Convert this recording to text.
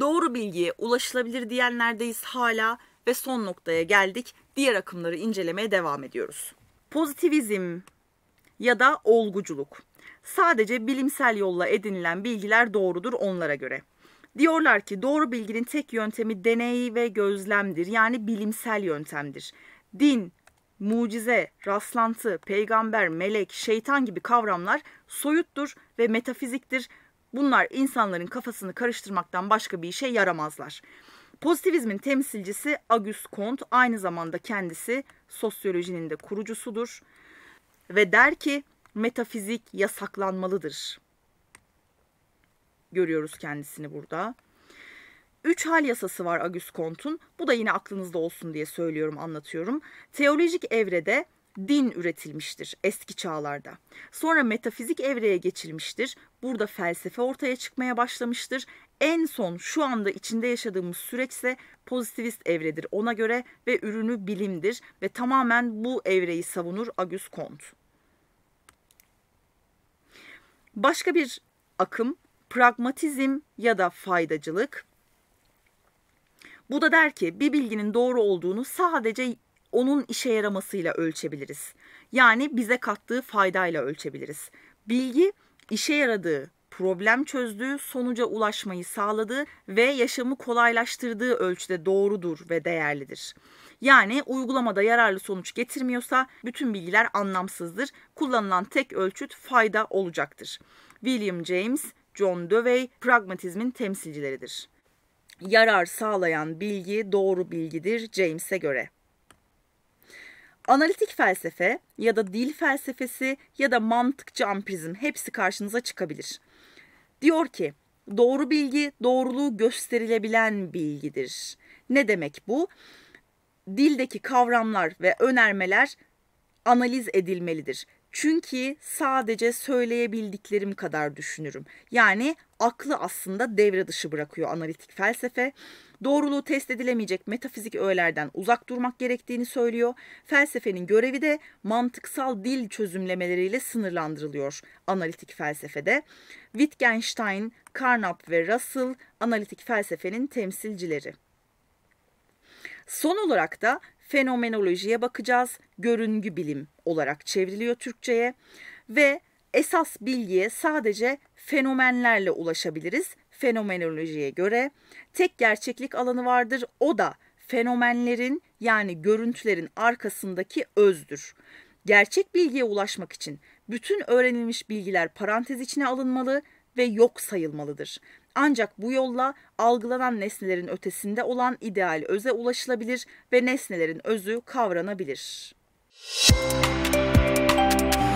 Doğru bilgiye ulaşılabilir diyenlerdeyiz hala ve son noktaya geldik. Diğer akımları incelemeye devam ediyoruz. Pozitivizm ya da olguculuk. Sadece bilimsel yolla edinilen bilgiler doğrudur onlara göre. Diyorlar ki doğru bilginin tek yöntemi deney ve gözlemdir. Yani bilimsel yöntemdir. Din, mucize, rastlantı, peygamber, melek, şeytan gibi kavramlar soyuttur ve metafiziktir. Bunlar insanların kafasını karıştırmaktan başka bir işe yaramazlar. Pozitivizmin temsilcisi Auguste Comte aynı zamanda kendisi sosyolojinin de kurucusudur ve der ki metafizik yasaklanmalıdır. Görüyoruz kendisini burada. Üç hal yasası var Auguste Comte'un. Bu da yine aklınızda olsun diye söylüyorum, anlatıyorum. Teolojik evrede din üretilmiştir eski çağlarda. Sonra metafizik evreye geçilmiştir. Burada felsefe ortaya çıkmaya başlamıştır. En son şu anda içinde yaşadığımız süreçse pozitivist evredir ona göre ve ürünü bilimdir ve tamamen bu evreyi savunur Auguste Comte. Başka bir akım pragmatizm ya da faydacılık. Bu da der ki bir bilginin doğru olduğunu sadece onun işe yaramasıyla ölçebiliriz. Yani bize kattığı faydayla ölçebiliriz. Bilgi işe yaradığı, problem çözdüğü, sonuca ulaşmayı sağladığı ve yaşamı kolaylaştırdığı ölçüde doğrudur ve değerlidir. Yani uygulamada yararlı sonuç getirmiyorsa bütün bilgiler anlamsızdır. Kullanılan tek ölçüt fayda olacaktır. William James, John Dewey pragmatizmin temsilcileridir. Yarar sağlayan bilgi doğru bilgidir James'e göre. Analitik felsefe ya da dil felsefesi ya da mantıkçı ampirizm hepsi karşınıza çıkabilir. Diyor ki doğru bilgi doğruluğu gösterilebilen bilgidir. Ne demek bu? Dildeki kavramlar ve önermeler analiz edilmelidir. Çünkü sadece söyleyebildiklerim kadar düşünürüm. Yani aklı aslında devre dışı bırakıyor analitik felsefe doğruluğu test edilemeyecek metafizik öğelerden uzak durmak gerektiğini söylüyor. Felsefenin görevi de mantıksal dil çözümlemeleriyle sınırlandırılıyor analitik felsefede. Wittgenstein, Carnap ve Russell analitik felsefenin temsilcileri. Son olarak da fenomenolojiye bakacağız. Görüngü bilim olarak çevriliyor Türkçeye ve esas bilgiye sadece fenomenlerle ulaşabiliriz fenomenolojiye göre tek gerçeklik alanı vardır. O da fenomenlerin yani görüntülerin arkasındaki özdür. Gerçek bilgiye ulaşmak için bütün öğrenilmiş bilgiler parantez içine alınmalı ve yok sayılmalıdır. Ancak bu yolla algılanan nesnelerin ötesinde olan ideal öze ulaşılabilir ve nesnelerin özü kavranabilir. Müzik